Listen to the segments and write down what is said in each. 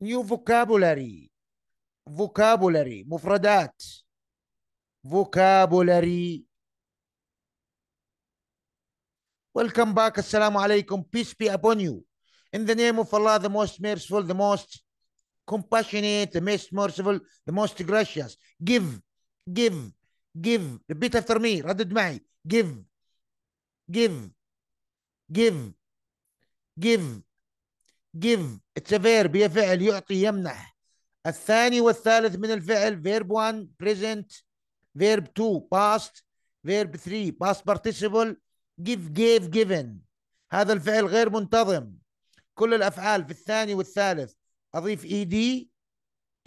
new vocabulary vocabulary مفردات vocabulary welcome back assalamu alaikum peace be upon you in the name of Allah the most merciful the most compassionate the most merciful the most gracious give give give repeat after me ردد معي give give give give give it's a verb هي فعل يعطي يمنح الثاني والثالث من الفعل verb 1 present verb 2 past verb 3 past participle give gave given هذا الفعل غير منتظم كل الافعال في الثاني والثالث اضيف ed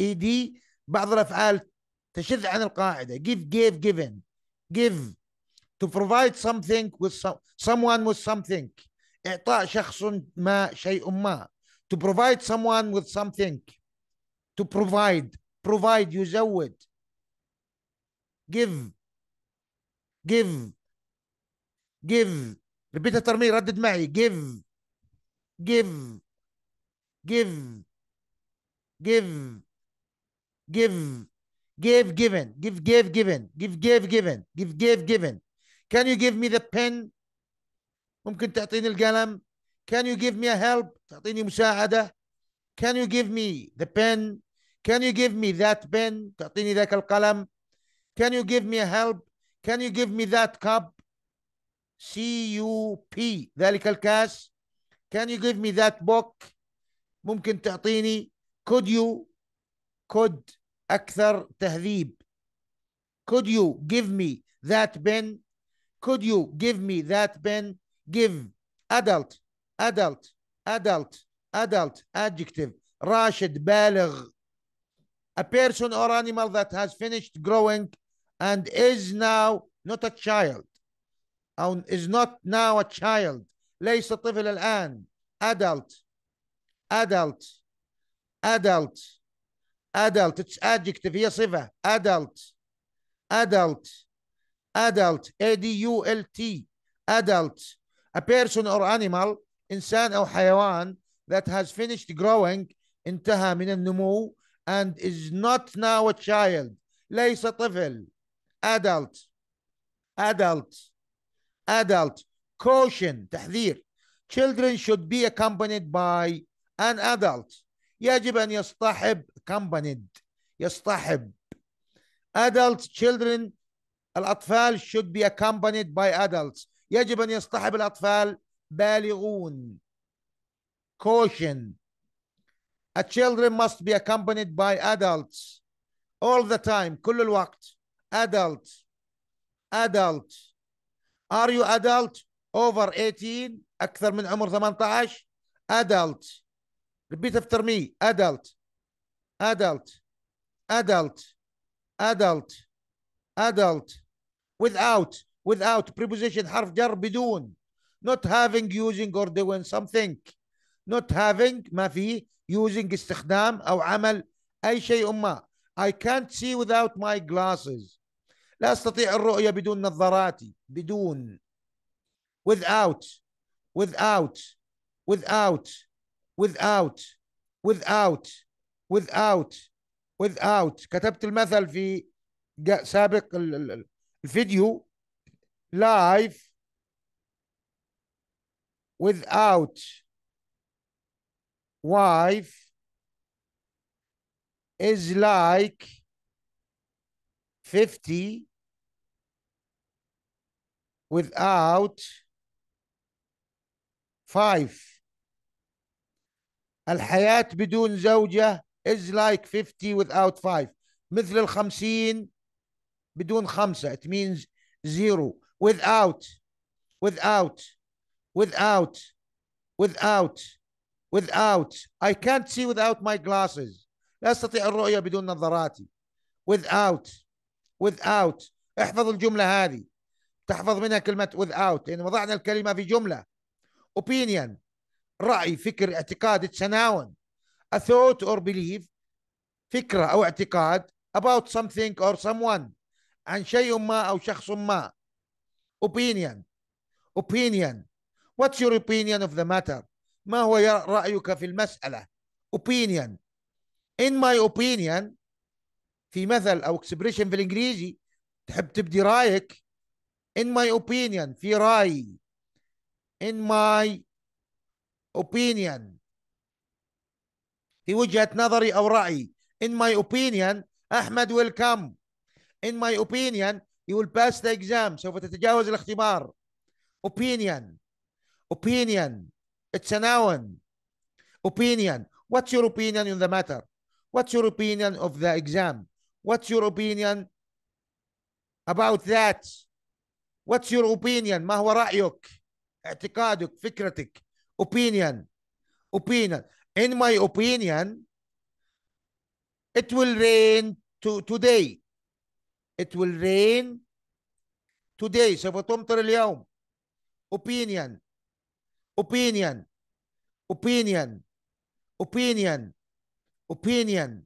ed بعض الافعال تشذ عن القاعده give gave given give to provide something with some, someone with something اعطاء شخص ما شيء ما to provide someone with something to provide provide يزود give give give ربيت me, ردد معي give give give give give give given give give given give give given give give given can you give me the pen ممكن تعطيني القلم can you give me a help تعطيني مساعدة Can you give me the pen Can you give me that pen تعطيني ذاك القلم Can you give me a help Can you give me that cup CUP ذلك الكاس Can you give me that book ممكن تعطيني Could you Could أكثر تهذيب Could you give me that pen Could you give me that pen Give adult adult adult adult adjective rashid بالغ a person or animal that has finished growing and is now not a child أو is not now a child ليس طفل الآن adult adult adult adult it's adjective هي adult adult adult A D U L T adult a person or animal إنسان أو حيوان that has finished growing انتهى من النمو and is not now a child ليس طفل adult adult adult caution تحذير children should be accompanied by an adult يجب أن يصطحب accompanied يصطحب adult children الأطفال should be accompanied by adults يجب أن يصطحب الأطفال بالغون caution a children must be accompanied by adults all the time كل الوقت adult adult are you adult over 18 أكثر من عمر 18 adult repeat after me adult adult adult adult adult without without preposition حرف جر بدون not having using or doing something not having ما في using استخدام أو عمل أي شيء ما I can't see without my glasses لا أستطيع الرؤية بدون نظاراتي بدون without without without without without without without كتبت المثل في سابق الفيديو لايف without wife is like 50 without five الحياة بدون زوجة is like 50 without five مثل الخمسين بدون خمسة it means zero without without without without without I can't see without my glasses لا أستطيع الرؤية بدون نظاراتي without without احفظ الجملة هذه تحفظ منها كلمة without لأن وضعنا الكلمة في جملة opinion رأي فكر اعتقاد it's a noun a thought or belief فكرة أو اعتقاد about something or someone عن شيء ما أو شخص ما opinion opinion What's your opinion of the matter ما هو رأيك في المسألة opinion in my opinion في مثل أو expression في الإنجليزي تحب تبدي رأيك in my opinion في رأيي in my opinion في وجهة نظري أو رأيي in my opinion أحمد will come in my opinion he will pass the exam سوف تتجاوز الاختبار opinion Opinion. It's a noun. Opinion. What's your opinion on the matter? What's your opinion of the exam? What's your opinion about that? What's your opinion? ما هو رأيك؟ اعتقادك فكرتك opinion opinion in my opinion it will rain to today it will rain today سوف تمطر اليوم opinion opinion, opinion, opinion, opinion,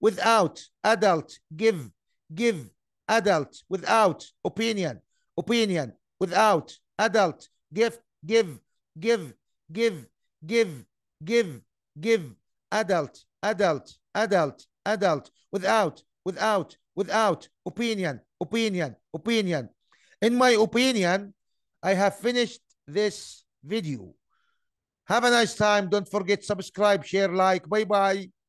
without adult, give, give, adult, without opinion, opinion, without adult, give, give, give, give, give, give, give, adult, adult, adult, adult, without, without, without, opinion, opinion, opinion. In my opinion, I have finished this video. Have a nice time. Don't forget, subscribe, share, like. Bye-bye.